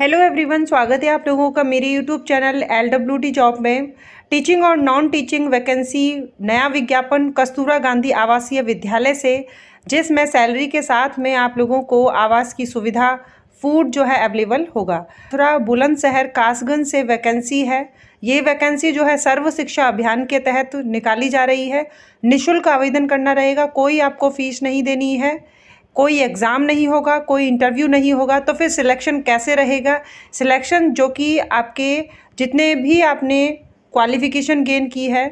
hello everyone स्वागत है आप लोगों का मेरे YouTube channel L W T job में टीचिंग और नॉन टीचिंग वैकेंसी नया विज्ञापन कस्तूरा गांधी आवासीय विद्यालय से जिसमें सैलरी के साथ में आप लोगों को आवास की सुविधा फूड जो है अवेलेबल होगा थोड़ा बुलंदशहर कासगंज से वैकेंसी है ये वैकेंसी जो है सर्व शिक्षा अभियान के तहत निकाली जा रही है निःशुल्क आवेदन करना रहेगा कोई आपको फीस नहीं देनी है कोई एग्ज़ाम नहीं होगा कोई इंटरव्यू नहीं होगा तो फिर सिलेक्शन कैसे रहेगा सिलेक्शन जो कि आपके जितने भी आपने क्वालिफ़िकेशन गेन की है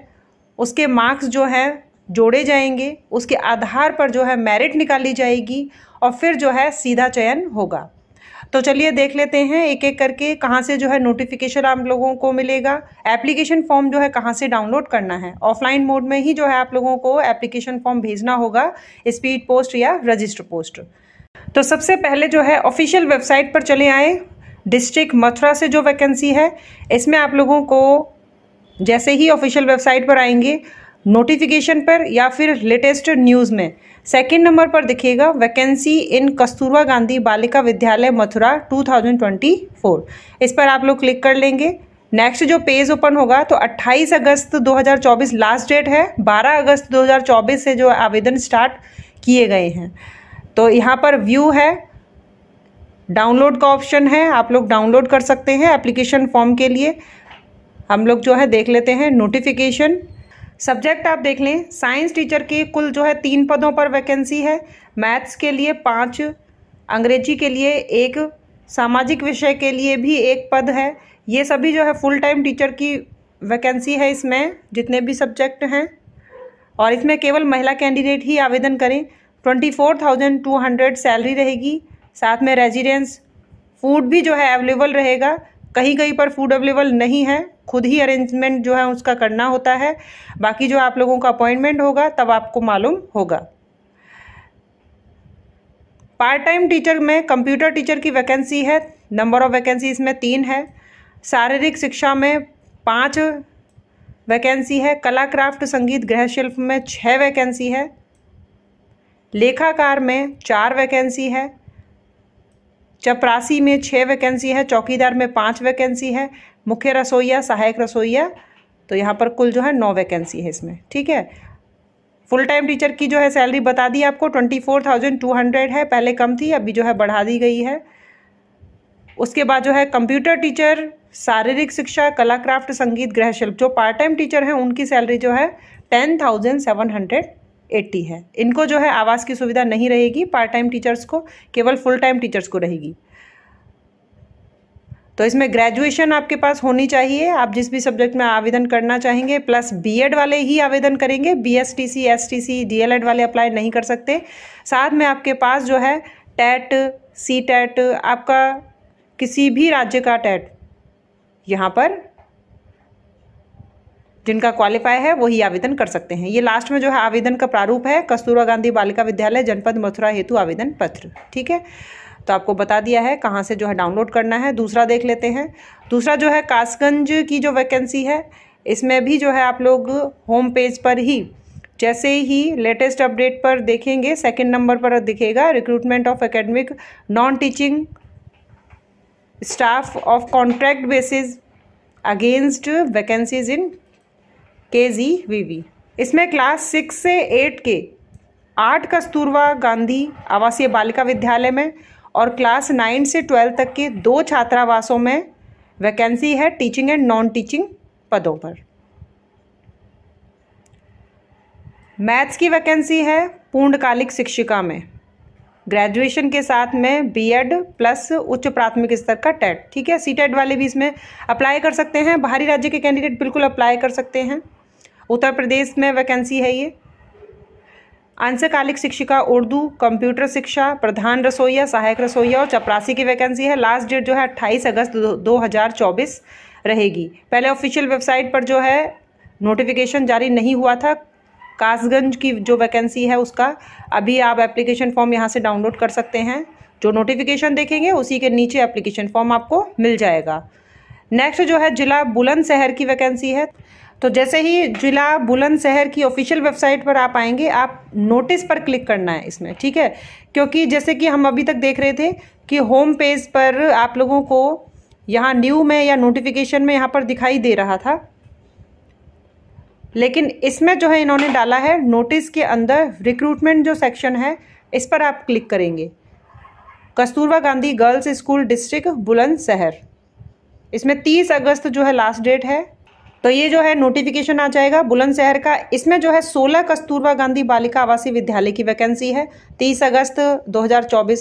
उसके मार्क्स जो हैं जोड़े जाएंगे उसके आधार पर जो है मेरिट निकाली जाएगी और फिर जो है सीधा चयन होगा तो चलिए देख लेते हैं एक एक करके कहाँ से जो है नोटिफिकेशन आप लोगों को मिलेगा एप्लीकेशन फॉर्म जो है कहाँ से डाउनलोड करना है ऑफलाइन मोड में ही जो है आप लोगों को एप्लीकेशन फॉर्म भेजना होगा स्पीड पोस्ट या रजिस्टर पोस्ट तो सबसे पहले जो है ऑफिशियल वेबसाइट पर चले आए डिस्ट्रिक्ट मथुरा से जो वैकेंसी है इसमें आप लोगों को जैसे ही ऑफिशियल वेबसाइट पर आएंगे नोटिफिकेशन पर या फिर लेटेस्ट न्यूज़ में सेकेंड नंबर पर देखिएगा वैकेंसी इन कस्तूरबा गांधी बालिका विद्यालय मथुरा 2024 इस पर आप लोग क्लिक कर लेंगे नेक्स्ट जो पेज ओपन होगा तो 28 अगस्त 2024 लास्ट डेट है 12 अगस्त 2024 से जो आवेदन स्टार्ट किए गए हैं तो यहाँ पर व्यू है डाउनलोड का ऑप्शन है आप लोग डाउनलोड कर सकते हैं एप्लीकेशन फॉर्म के लिए हम लोग जो है देख लेते हैं नोटिफिकेशन सब्जेक्ट आप देख लें साइंस टीचर के कुल जो है तीन पदों पर वैकेंसी है मैथ्स के लिए पाँच अंग्रेजी के लिए एक सामाजिक विषय के लिए भी एक पद है ये सभी जो है फुल टाइम टीचर की वैकेंसी है इसमें जितने भी सब्जेक्ट हैं और इसमें केवल महिला कैंडिडेट ही आवेदन करें twenty four thousand two hundred salary रहेगी साथ में रेजिडेंस फूड भी जो है अवेलेबल रहेगा कहीं कहीं पर फूड अवेलेबल नहीं है खुद ही अरेंजमेंट जो है उसका करना होता है बाकी जो आप लोगों का अपॉइंटमेंट होगा तब आपको मालूम होगा पार्ट टाइम टीचर में कंप्यूटर टीचर की वैकेंसी है नंबर ऑफ वैकेंसी इसमें तीन है शारीरिक शिक्षा में पाँच वैकेंसी है कला क्राफ्ट संगीत गृह शिल्प में छः वैकेंसी है लेखाकार में चार वैकेंसी है चपरासी में छः वैकेंसी है चौकीदार में पाँच वैकेंसी है मुख्य रसोईया सहायक रसोईया तो यहाँ पर कुल जो है नौ वैकेंसी है इसमें ठीक है फुल टाइम टीचर की जो है सैलरी बता दी आपको twenty four thousand two hundred है पहले कम थी अभी जो है बढ़ा दी गई है उसके बाद जो है कंप्यूटर टीचर शारीरिक शिक्षा कला क्राफ्ट संगीत गृह शिल्प जो पार्ट टाइम टीचर हैं उनकी सैलरी जो है ten thousand seven hundred eighty है इनको जो है आवास की सुविधा नहीं रहेगी पार्ट टाइम टीचर्स को केवल फुल टाइम टीचर्स को रहेगी तो इसमें ग्रेजुएशन आपके पास होनी चाहिए आप जिस भी सब्जेक्ट में आवेदन करना चाहेंगे प्लस बीएड वाले ही आवेदन करेंगे बीएसटीसी एसटीसी डीएलएड वाले अप्लाई नहीं कर सकते साथ में आपके पास जो है टैट सी टैट आपका किसी भी राज्य का टैट यहाँ पर जिनका क्वालिफाई है वही आवेदन कर सकते हैं ये लास्ट में जो है आवेदन का प्रारूप है कस्तूरा गांधी बालिका विद्यालय जनपद मथुरा हेतु आवेदन पत्र ठीक है तो आपको बता दिया है कहाँ से जो है डाउनलोड करना है दूसरा देख लेते हैं दूसरा जो है कासगंज की जो वैकेंसी है इसमें भी जो है आप लोग होम पेज पर ही जैसे ही लेटेस्ट अपडेट पर देखेंगे सेकंड नंबर पर दिखेगा recruitment of academic non teaching staff of contract basis against vacancies in K G V V इसमें क्लास सिक्स से एट के आठ कस्तूरबा गांधी आवासीय बालिका विद्यालय में और क्लास नाइन से ट्वेल्व तक के दो छात्रावासों में वैकेंसी है टीचिंग एंड नॉन टीचिंग पदों पर मैथ्स की वैकेंसी है पूर्णकालिक शिक्षिका में ग्रेजुएशन के साथ में बीएड प्लस उच्च प्राथमिक स्तर का टेट ठीक है सी टेट वाले भी इसमें अप्लाई कर सकते हैं बाहरी राज्य के कैंडिडेट बिल्कुल अप्लाई कर सकते हैं उत्तर प्रदेश में वैकेंसी है ये अंशकालिक शिक्षिका उर्दू कंप्यूटर शिक्षा प्रधान रसोईया सहायक रसोईया और चपरासी की वैकेंसी है लास्ट डेट जो है 28 अगस्त 2024 रहेगी पहले ऑफिशियल वेबसाइट पर जो है नोटिफिकेशन जारी नहीं हुआ था कासगंज की जो वैकेंसी है उसका अभी आप एप्लीकेशन फॉर्म यहाँ से डाउनलोड कर सकते हैं जो नोटिफिकेशन देखेंगे उसी के नीचे एप्लीकेशन फॉर्म आपको मिल जाएगा नेक्स्ट जो है जिला बुलंदशहर की वैकेंसी है तो जैसे ही जिला बुलंदशहर की ऑफिशियल वेबसाइट पर आप आएंगे आप नोटिस पर क्लिक करना है इसमें ठीक है क्योंकि जैसे कि हम अभी तक देख रहे थे कि होम पेज पर आप लोगों को यहाँ न्यू में या नोटिफिकेशन में यहाँ पर दिखाई दे रहा था लेकिन इसमें जो है इन्होंने डाला है नोटिस के अंदर रिक्रूटमेंट जो सेक्शन है इस पर आप क्लिक करेंगे Kasturba Gandhi girls school district Bulandshahr इसमें तीस अगस्त जो है लास्ट डेट है तो ये जो है नोटिफिकेशन आ जाएगा बुलंदशहर का इसमें जो है 16 कस्तूरबा गांधी बालिका आवासीय विद्यालय की वैकेंसी है 30 अगस्त 2024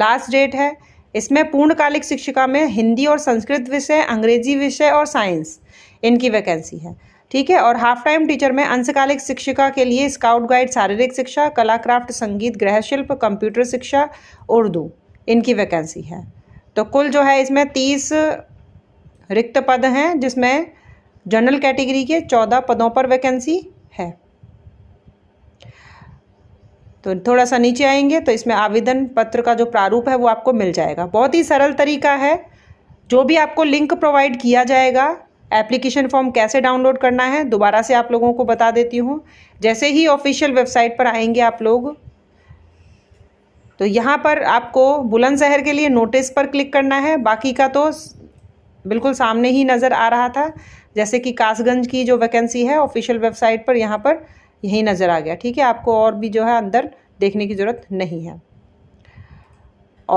लास्ट डेट है इसमें पूर्णकालिक शिक्षिका में हिंदी और संस्कृत विषय अंग्रेजी विषय और साइंस इनकी वैकेंसी है ठीक है और हाफ टाइम टीचर में अंशकालिक शिक्षिका के लिए स्काउट गाइड शारीरिक शिक्षा कला क्राफ्ट संगीत शिल्प कंप्यूटर शिक्षा उर्दू इनकी वैकेंसी है तो कुल जो है इसमें तीस रिक्त पद हैं जिसमें जनरल कैटेगरी के चौदह पदों पर वैकेंसी है तो थोड़ा सा नीचे आएंगे तो इसमें आवेदन पत्र का जो प्रारूप है वो आपको मिल जाएगा बहुत ही सरल तरीका है जो भी आपको लिंक प्रोवाइड किया जाएगा एप्लीकेशन फॉर्म कैसे डाउनलोड करना है दोबारा से आप लोगों को बता देती हूँ जैसे ही ऑफिशियल वेबसाइट पर आएंगे आप लोग तो यहाँ पर आपको बुलंदशहर के लिए नोटिस पर क्लिक करना है बाकी का तो बिल्कुल सामने ही नज़र आ रहा था जैसे कि कासगंज की जो वैकेंसी है ऑफिशियल वेबसाइट पर यहाँ पर यही नज़र आ गया ठीक है आपको और भी जो है अंदर देखने की ज़रूरत नहीं है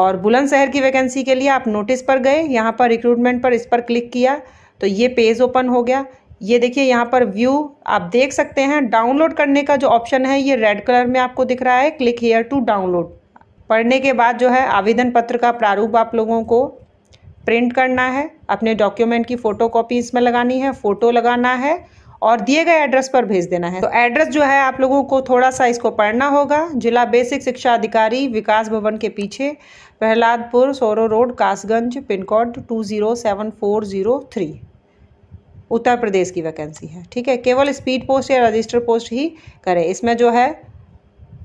और बुलंदशहर की वैकेंसी के लिए आप नोटिस पर गए यहाँ पर रिक्रूटमेंट पर इस पर क्लिक किया तो ये पेज ओपन हो गया ये देखिए यहाँ पर व्यू आप देख सकते हैं डाउनलोड करने का जो ऑप्शन है ये रेड कलर में आपको दिख रहा है क्लिक हेयर टू डाउनलोड पढ़ने के बाद जो है आवेदन पत्र का प्रारूप आप लोगों को प्रिंट करना है अपने डॉक्यूमेंट की फ़ोटो कॉपी इसमें लगानी है फ़ोटो लगाना है और दिए गए एड्रेस पर भेज देना है तो एड्रेस जो है आप लोगों को थोड़ा सा इसको पढ़ना होगा जिला बेसिक शिक्षा अधिकारी विकास भवन के पीछे Prahladpur Soron road Kasganj pin code two zero seven four zero three Uttar Pradesh की वैकेंसी है ठीक है केवल स्पीड पोस्ट या रजिस्टर पोस्ट ही करें इसमें जो है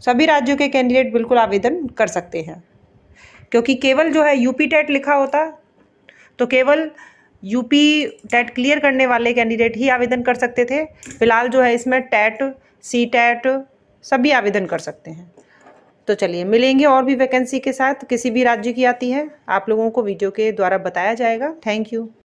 सभी राज्यों के कैंडिडेट बिल्कुल आवेदन कर सकते हैं क्योंकि केवल जो है यूपी टेट लिखा होता तो केवल यूपी टेट क्लियर करने वाले कैंडिडेट ही आवेदन कर सकते थे फिलहाल जो है इसमें टेट सी टेट सभी आवेदन कर सकते हैं तो चलिए मिलेंगे और भी वैकेंसी के साथ किसी भी राज्य की आती है आप लोगों को वीडियो के द्वारा बताया जाएगा थैंक यू